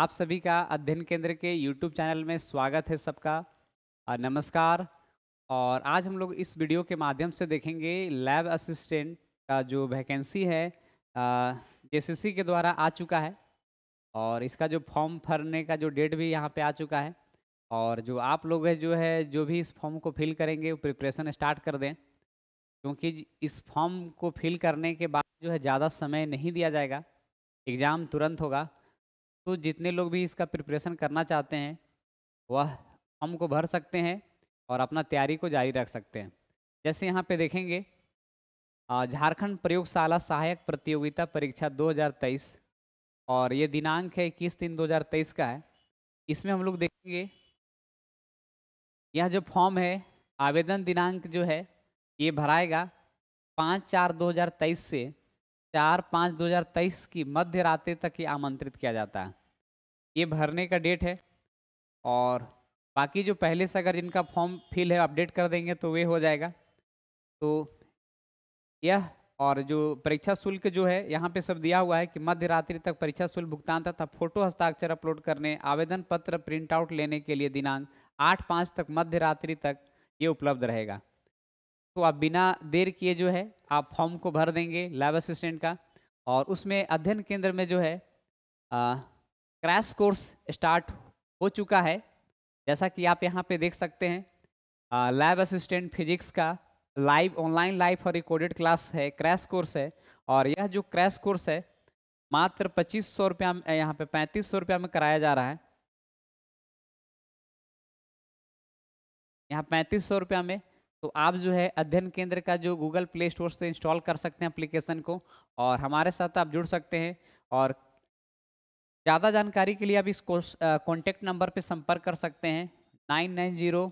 आप सभी का अध्ययन केंद्र के YouTube चैनल में स्वागत है सबका नमस्कार और आज हम लोग इस वीडियो के माध्यम से देखेंगे लैब असिस्टेंट का जो वैकेंसी है जे के द्वारा आ चुका है और इसका जो फॉर्म भरने का जो डेट भी यहाँ पे आ चुका है और जो आप लोग है जो है जो भी इस फॉर्म को फिल करेंगे प्रिपरेशन स्टार्ट कर दें क्योंकि इस फॉर्म को फिल करने के बाद जो है ज़्यादा समय नहीं दिया जाएगा एग्ज़ाम तुरंत होगा तो जितने लोग भी इसका प्रिपरेशन करना चाहते हैं वह फॉर्म को भर सकते हैं और अपना तैयारी को जारी रख सकते हैं जैसे यहाँ पे देखेंगे झारखंड प्रयोगशाला सहायक प्रतियोगिता परीक्षा 2023 और ये दिनांक है इक्कीस तीन 2023 का है इसमें हम लोग देखेंगे यह जो फॉर्म है आवेदन दिनांक जो है ये भराएगा पाँच चार 2023 से चार पाँच तेईस की मध्य रात्रि तक ही आमंत्रित किया जाता है ये भरने का डेट है और बाकी जो पहले से अगर जिनका फॉर्म फिल है अपडेट कर देंगे तो वे हो जाएगा तो यह और जो परीक्षा शुल्क जो है यहाँ पे सब दिया हुआ है कि मध्य रात्रि तक परीक्षा शुल्क भुगतान तथा फोटो हस्ताक्षर अपलोड करने आवेदन पत्र प्रिंट आउट लेने के लिए दिनांक आठ पाँच तक मध्य रात्रि तक ये उपलब्ध रहेगा तो आप बिना देर किए जो है आप फॉर्म को भर देंगे लैब असिस्टेंट का और उसमें अध्ययन केंद्र में जो है क्रैश कोर्स स्टार्ट हो चुका है जैसा कि आप यहाँ पे देख सकते हैं लैब असिस्टेंट फिजिक्स का लाइव ऑनलाइन लाइव और रिकॉर्डेड क्लास है क्रैश कोर्स है और यह जो क्रैश कोर्स है मात्र पच्चीस सौ रुपया यहाँ पे पैंतीस सौ रुपया में कराया जा रहा है यहाँ पैंतीस सौ रुपया में तो आप जो है अध्ययन केंद्र का जो गूगल प्ले स्टोर से इंस्टॉल कर सकते हैं एप्लीकेशन को और हमारे साथ आप जुड़ सकते हैं और ज़्यादा जानकारी के लिए आप इस कॉन्टैक्ट नंबर पर संपर्क कर सकते हैं nine nine zero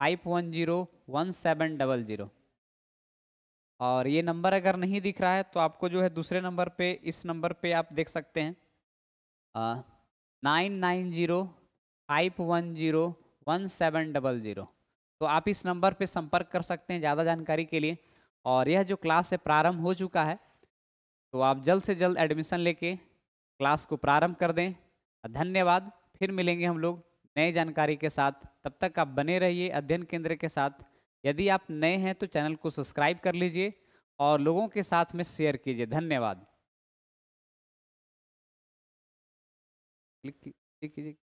five one zero one seven double zero और ये नंबर अगर नहीं दिख रहा है तो आपको जो है दूसरे नंबर पे इस नंबर पे आप देख सकते हैं nine nine zero five one zero one seven double zero तो आप इस नंबर पर संपर्क कर सकते हैं ज़्यादा जानकारी के लिए और यह जो क्लास है प्रारंभ हो चुका है तो आप जल्द से जल्द एडमिशन लेके क्लास को प्रारंभ कर दें धन्यवाद फिर मिलेंगे हम लोग नए जानकारी के साथ तब तक आप बने रहिए अध्ययन केंद्र के साथ यदि आप नए हैं तो चैनल को सब्सक्राइब कर लीजिए और लोगों के साथ में शेयर कीजिए धन्यवाद क्लिक कीजिए